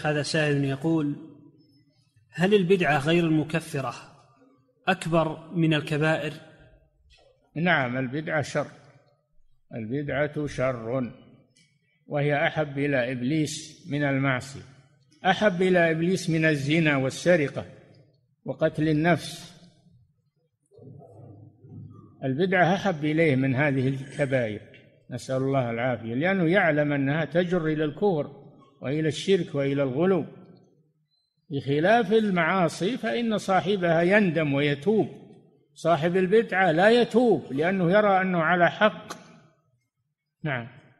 هذا سائل يقول هل البدعة غير المكفرة أكبر من الكبائر نعم البدعة شر البدعة شر وهي أحب إلى إبليس من المعصية أحب إلى إبليس من الزنا والسرقة وقتل النفس البدعة أحب إليه من هذه الكبائر نسأل الله العافية لأنه يعلم أنها تجر إلى الكفر والى الشرك والى الغلو بخلاف المعاصي فان صاحبها يندم ويتوب صاحب البدعه لا يتوب لانه يرى انه على حق نعم